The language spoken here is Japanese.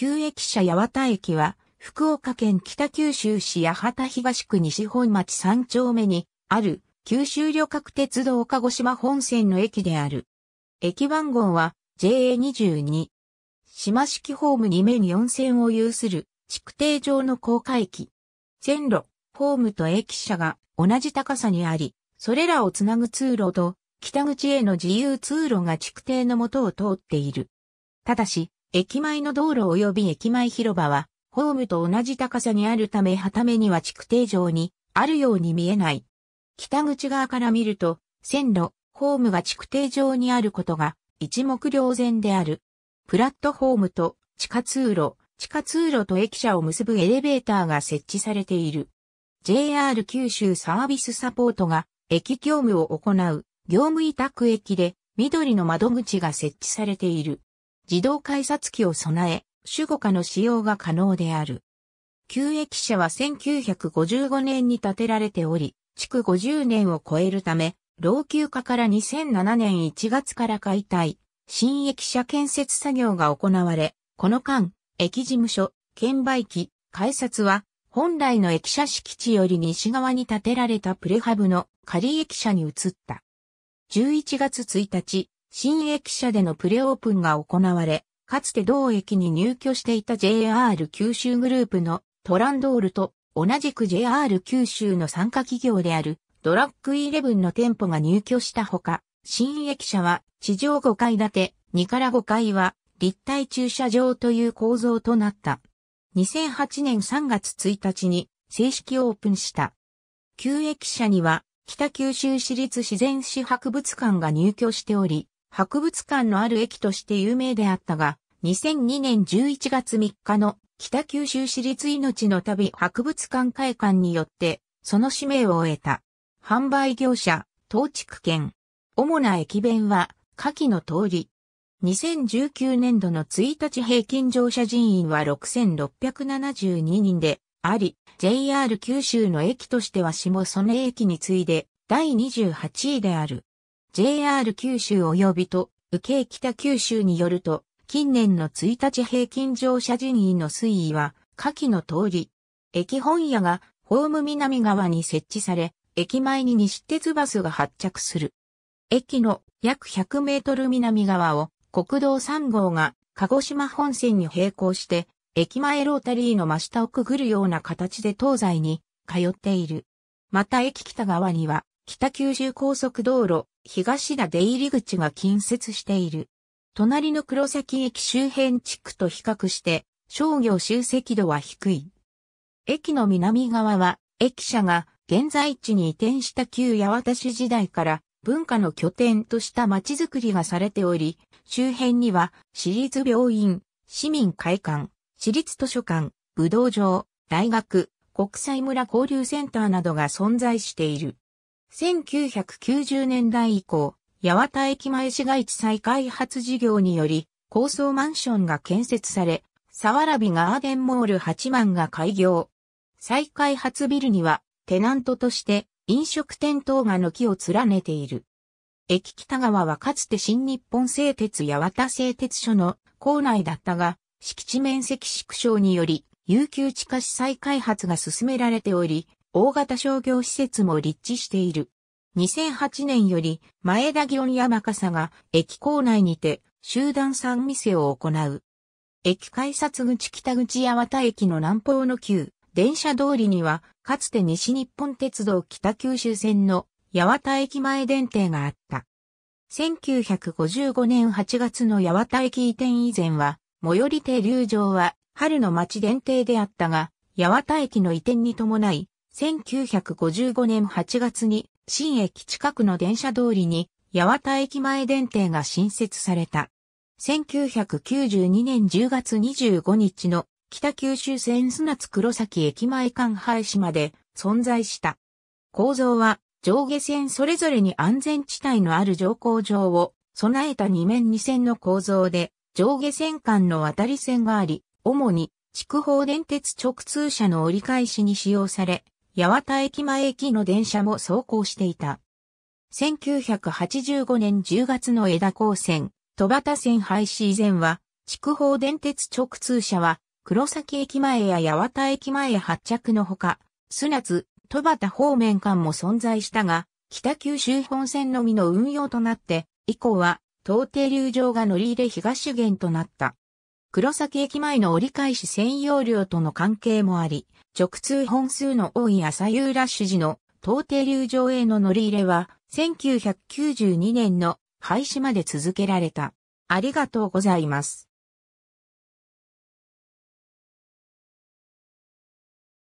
旧駅舎八幡駅は、福岡県北九州市八幡東区西本町三丁目にある九州旅客鉄道鹿児島本線の駅である。駅番号は JA22。島式ホーム2面4線を有する築堤上の高架駅。線路、ホームと駅舎が同じ高さにあり、それらをつなぐ通路と北口への自由通路が築堤のもとを通っている。ただし、駅前の道路及び駅前広場は、ホームと同じ高さにあるため、はためには築堤上にあるように見えない。北口側から見ると、線路、ホームが築堤上にあることが一目瞭然である。プラットホームと地下通路、地下通路と駅舎を結ぶエレベーターが設置されている。JR 九州サービスサポートが駅業務を行う業務委託駅で緑の窓口が設置されている。自動改札機を備え、守護化の使用が可能である。旧駅舎は1955年に建てられており、築50年を超えるため、老朽化から2007年1月から解体、新駅舎建設作業が行われ、この間、駅事務所、券売機、改札は、本来の駅舎敷地より西側に建てられたプレハブの仮駅舎に移った。11月1日、新駅舎でのプレオープンが行われ、かつて同駅に入居していた JR 九州グループのトランドールと同じく JR 九州の参加企業であるドラッグイレブンの店舗が入居したほか、新駅舎は地上5階建て、2から5階は立体駐車場という構造となった。2008年3月1日に正式オープンした。旧駅舎には北九州市立自然史博物館が入居しており、博物館のある駅として有名であったが、2002年11月3日の北九州市立命の旅博物館会館によって、その使命を終えた。販売業者、東地区県。主な駅弁は、下記の通り。2019年度の1日平均乗車人員は6672人であり、JR 九州の駅としては下曽根駅に次いで第28位である。JR 九州及びと、受け北九州によると、近年の1日平均乗車人員の推移は、下記の通り、駅本屋がホーム南側に設置され、駅前に西鉄バスが発着する。駅の約100メートル南側を国道3号が鹿児島本線に並行して、駅前ロータリーの真下をくぐるような形で東西に通っている。また駅北側には北九州高速道路東田出入り口が近接している。隣の黒崎駅周辺地区と比較して、商業集積度は低い。駅の南側は、駅舎が現在地に移転した旧八幡市時代から文化の拠点とした街づくりがされており、周辺には市立病院、市民会館、市立図書館、武道場、大学、国際村交流センターなどが存在している。1990年代以降、八幡駅前市街地再開発事業により、高層マンションが建設され、サワラビガーデンモール8万が開業。再開発ビルには、テナントとして飲食店等が軒を連ねている。駅北側はかつて新日本製鉄八幡製鉄所の構内だったが、敷地面積縮小により、有給地下市再開発が進められており、大型商業施設も立地している。2008年より前田祇園山笠が駅構内にて集団産店を行う。駅改札口北口八幡駅の南方の旧電車通りにはかつて西日本鉄道北九州線の八幡駅前電停があった。1955年8月の八幡駅移転以前は、最寄り停留場は春の町電停であったが、八幡駅の移転に伴い、1955年8月に新駅近くの電車通りに八幡駅前電停が新設された。1992年10月25日の北九州線砂津黒崎駅前間廃止まで存在した。構造は上下線それぞれに安全地帯のある乗降場を備えた2面2線の構造で上下線間の渡り線があり、主に筑豊電鉄直通車の折り返しに使用され、八幡駅前駅の電車も走行していた。1985年10月の枝高線、戸端線廃止以前は、筑豊電鉄直通車は、黒崎駅前や八幡駅前発着のほか、砂津、戸端方面間も存在したが、北九州本線のみの運用となって、以降は、東停留場が乗り入れ東源となった。黒崎駅前の折り返し専用料との関係もあり、直通本数の多い朝夕ラッシュ時の東停留場への乗り入れは、1992年の廃止まで続けられた。ありがとうございます。